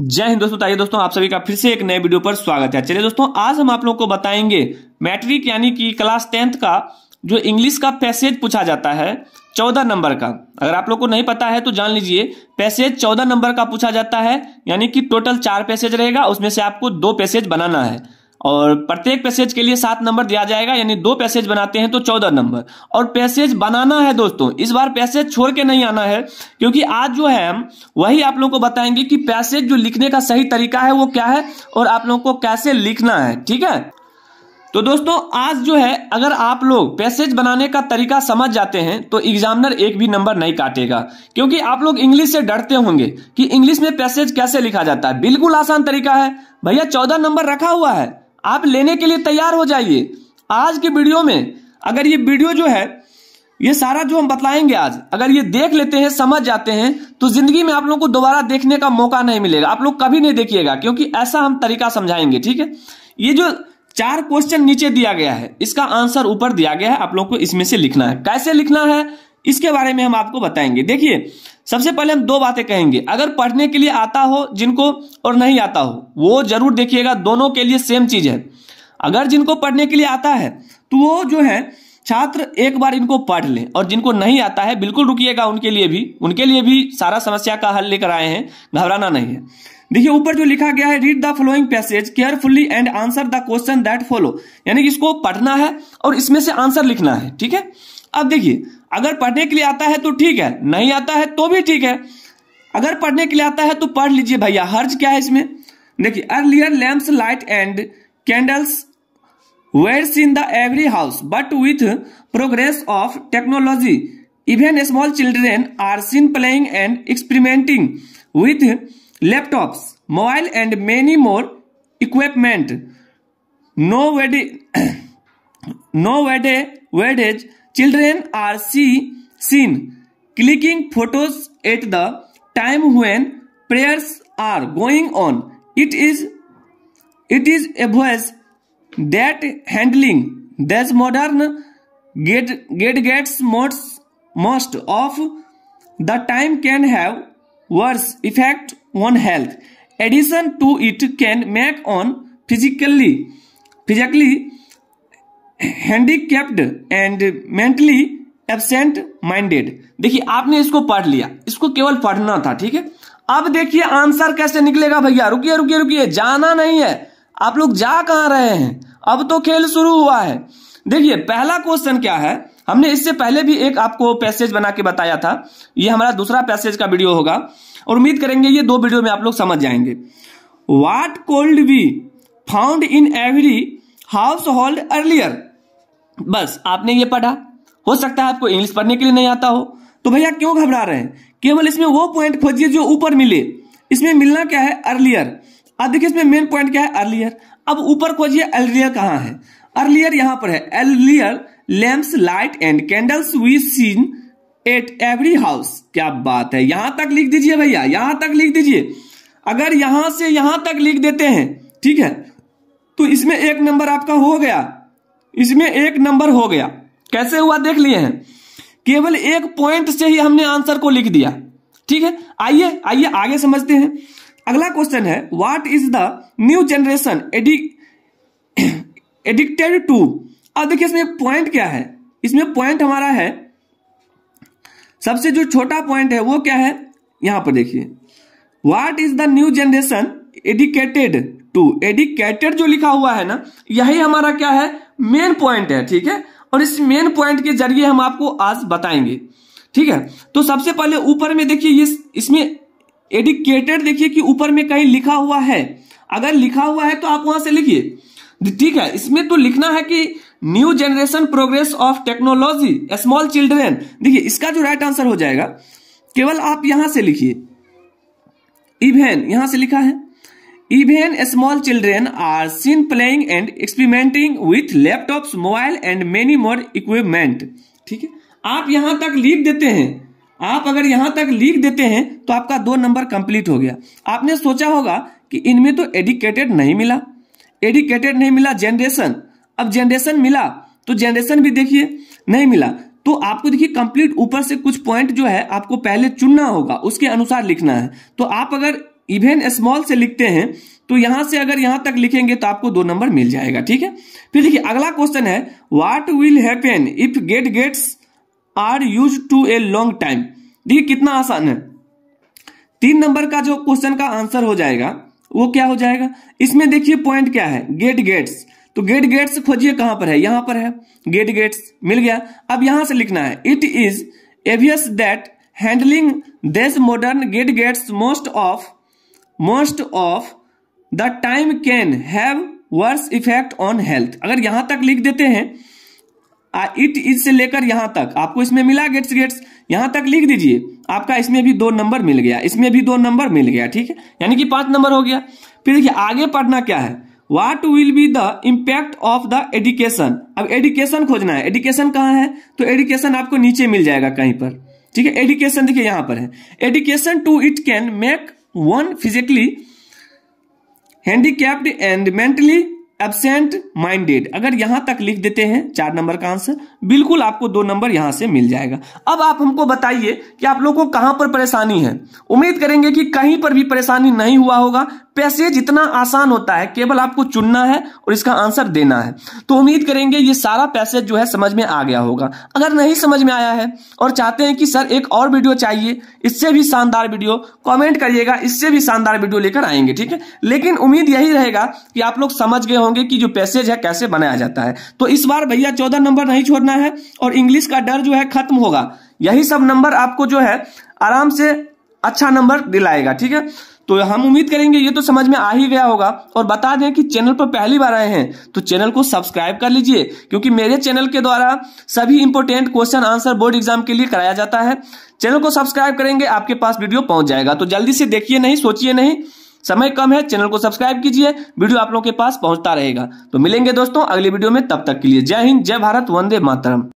जय हिंद दोस्तों बताइए दोस्तों आप सभी का फिर से एक नए वीडियो पर स्वागत है चलिए दोस्तों आज हम आप लोग को बताएंगे मैट्रिक यानी कि क्लास टेंथ का जो इंग्लिश का पैसेज पूछा जाता है चौदह नंबर का अगर आप लोग को नहीं पता है तो जान लीजिए पैसेज चौदह नंबर का पूछा जाता है यानी कि टोटल चार पैसेज रहेगा उसमें से आपको दो पैसेज बनाना है और प्रत्येक पैसेज के लिए सात नंबर दिया जाएगा यानी दो पैसेज बनाते हैं तो चौदह नंबर और पैसेज बनाना है दोस्तों इस बार पैसेज छोड़ के नहीं आना है क्योंकि आज जो है हम वही आप लोगों को बताएंगे कि पैसेज जो लिखने का सही तरीका है वो क्या है और आप लोगों को कैसे लिखना है ठीक है तो दोस्तों आज जो है अगर आप लोग पैसेज बनाने का तरीका समझ जाते हैं तो एग्जामिनर एक भी नंबर नहीं काटेगा क्योंकि आप लोग इंग्लिश से डरते होंगे कि इंग्लिश में पैसेज कैसे लिखा जाता है बिल्कुल आसान तरीका है भैया चौदह नंबर रखा हुआ है आप लेने के लिए तैयार हो जाइए आज के वीडियो में अगर ये वीडियो जो है ये सारा जो हम बताएंगे आज अगर ये देख लेते हैं समझ जाते हैं तो जिंदगी में आप लोगों को दोबारा देखने का मौका नहीं मिलेगा आप लोग कभी नहीं देखिएगा क्योंकि ऐसा हम तरीका समझाएंगे ठीक है ये जो चार क्वेश्चन नीचे दिया गया है इसका आंसर ऊपर दिया गया है आप लोग को इसमें से लिखना है कैसे लिखना है इसके बारे में हम आपको बताएंगे देखिए सबसे पहले हम दो बातें कहेंगे अगर पढ़ने के लिए आता हो जिनको और नहीं आता हो वो जरूर देखिएगा दोनों के लिए सेम चीज है अगर जिनको पढ़ने के लिए आता है तो वो जो है छात्र एक बार इनको पढ़ ले और जिनको नहीं आता है बिल्कुल रुकिएगा उनके लिए भी उनके लिए भी सारा समस्या का हल लेकर आए हैं घबराना नहीं है देखिए ऊपर जो लिखा गया है read the following passage carefully and answer the question that follow यानी कि इसको पढ़ना है और इसमें से आंसर लिखना है ठीक है अब देखिए अगर पढ़ने के लिए आता है तो ठीक है नहीं आता है तो भी ठीक है अगर पढ़ने के लिए आता है तो पढ़ लीजिए भैया हर्ज क्या है इसमें देखिए earlier lamps light and candles were in the every house but with progress of technology even small children are seen playing and experimenting with laptops mobile and many more equipment nowadays nowadays whereas children are see, seen clicking photos at the time when prayers are going on. It is it is a voice that handling this modern get get gets most most of the time can have worse effect on health. Addition to it can make on physically physically handicapped and mentally absent minded देखिए आपने इसको पढ़ लिया इसको केवल पढ़ना था ठीक है अब देखिए आंसर कैसे निकलेगा भैया रुकिए रुकिए रुकिए जाना नहीं है आप लोग जा कहां रहे हैं अब तो खेल शुरू हुआ है देखिए पहला क्वेश्चन क्या है हमने इससे पहले भी एक आपको पैसेज बना के बताया था ये हमारा दूसरा पैसेज का वीडियो होगा और उम्मीद करेंगे ये दो वीडियो में आप लोग समझ जाएंगे what could we found in every household earlier बस आपने ये पढ़ा हो सकता है आपको इंग्लिश पढ़ने के लिए नहीं आता हो तो भैया क्यों घबरा रहे हैं केवल इसमें वो पॉइंट खोजिए जो ऊपर मिले इसमें मिलना क्या है अर्लियर अब देखिए इसमें मेन पॉइंट क्या है अर्लियर अब ऊपर खोजिए अर्लियर कहाँ है अर्लियर यहां पर है earlier lamps light and candles we seen at every house क्या बात है यहां तक लिख दीजिए भैया यहां तक लिख दीजिए अगर यहां से यहां तक लिख देते हैं ठीक है तो इसमें एक नंबर आपका हो गया इसमें एक नंबर हो गया कैसे हुआ देख लिए हैं केवल एक पॉइंट से ही हमने आंसर को लिख दिया ठीक है आइए आइए आगे समझते हैं अगला क्वेश्चन है what is the new generation addicted to अब देखिए इसमें पॉइंट क्या है इसमें पॉइंट हमारा है सबसे जो छोटा पॉइंट है वो क्या है यहां पर देखिए what is the new generation addicted to addicted जो लिखा हुआ है ना यही हमारा क्या है मेन पॉइंट है ठीक है और इस मेन पॉइंट के जरिए हम आपको आज बताएंगे ठीक है तो सबसे पहले ऊपर में देखिए इस, इसमें एडिकेटेड देखिए कि ऊपर में कहीं लिखा हुआ है अगर लिखा हुआ है तो आप वहां से लिखिए ठीक है इसमें तो लिखना है कि new generation progress of technology small children देखिए इसका जो राइट आंसर हो जाएगा केवल आप यहां से लिखिए इवेन यहां से लिखा है even small children are seen playing and experimenting with laptop mobile and many more equipment ठीक है आप यहां तक लिख देते हैं आप अगर यहां तक लिख देते हैं तो आपका दो नंबर कंप्लीट हो गया आपने सोचा होगा कि इनमें तो एडिकेटेड नहीं मिला एडिकेटेड नहीं मिला जेनरेशन अब जेनरेशन मिला तो जेनरेशन भी देखिए नहीं मिला तो आपको देखिए कंप्लीट ऊपर से कुछ पॉइंट जो है आपको पहले चुनना होगा उसके अनुसार लिखना है तो आप अगर इवेन स्मॉल से लिखते हैं तो यहां से अगर यहां तक लिखेंगे तो आपको दो नंबर मिल जाएगा ठीक है फिर देखिए अगला क्वेश्चन है what will happen if gadgets are use to a long time देखिए कितना आसान है तीन नंबर का जो क्वेश्चन का आंसर हो जाएगा वो क्या हो जाएगा इसमें देखिए पॉइंट क्या है गेट गेट्स तो गेट गेट्स खोजिए कहां पर है यहां पर है गेट गेट्स मिल गया अब यहां से लिखना है it is obvious that handling this modern gadgets most of most of the time can have worse effect on health अगर यहां तक लिख देते हैं इट इज से लेकर यहां तक आपको इसमें मिला गेट्स गेट्स यहां तक लिख दीजिए आपका इसमें भी दो नंबर मिल गया इसमें भी दो नंबर मिल गया ठीक है यानी कि पांच नंबर हो गया फिर देखिए आगे पढ़ना क्या है what will be the impact of the education अब एडुकेशन खोजना है एडुकेशन कहां है तो एडुकेशन आपको नीचे मिल जाएगा कहीं पर ठीक है एडुकेशन देखिए यहां पर है education too it can make one physically handicapped and mentally absent minded अगर यहां तक लिख देते हैं चार नंबर का आंसर बिल्कुल आपको दो नंबर यहां से मिल जाएगा अब आप हमको बताइए कि आप लोगों को कहां पर परेशानी है उम्मीद करेंगे कि कहीं पर भी परेशानी नहीं हुआ होगा पैसेज इतना आसान होता है केवल आपको चुनना है और इसका आंसर देना है तो उम्मीद करेंगे ये सारा पैसेज जो है समझ में आ गया होगा अगर नहीं समझ में आया है और चाहते हैं कि सर एक और वीडियो चाहिए इससे भी शानदार वीडियो कमेंट करिएगा इससे भी शानदार वीडियो लेकर आएंगे ठीक है लेकिन उम्मीद यही रहेगा कि आप लोग समझ गए होंगे कि जो पैसेज है कैसे बनाया जाता है तो इस बार भैया चौदह नंबर नहीं छोड़ना है और इंग्लिश का डर जो है खत्म होगा यही सब नंबर आपको जो है आराम से अच्छा नंबर दिलाएगा ठीक है तो हम उम्मीद करेंगे ये तो समझ में आ ही गया होगा और बता दें कि चैनल पर पहली बार आए हैं तो चैनल को सब्सक्राइब कर लीजिए क्योंकि मेरे चैनल के द्वारा सभी important question answer board exam के लिए कराया जाता है चैनल को सब्सक्राइब करेंगे आपके पास वीडियो पहुंच जाएगा तो जल्दी से देखिए नहीं सोचिए नहीं समय कम है चैनल को सब्सक्राइब कीजिए वीडियो आप लोगों के पास पहुंचता रहेगा तो मिलेंगे दोस्तों अगले वीडियो में तब तक के लिए जय हिंद जय भारत वंदे मातरम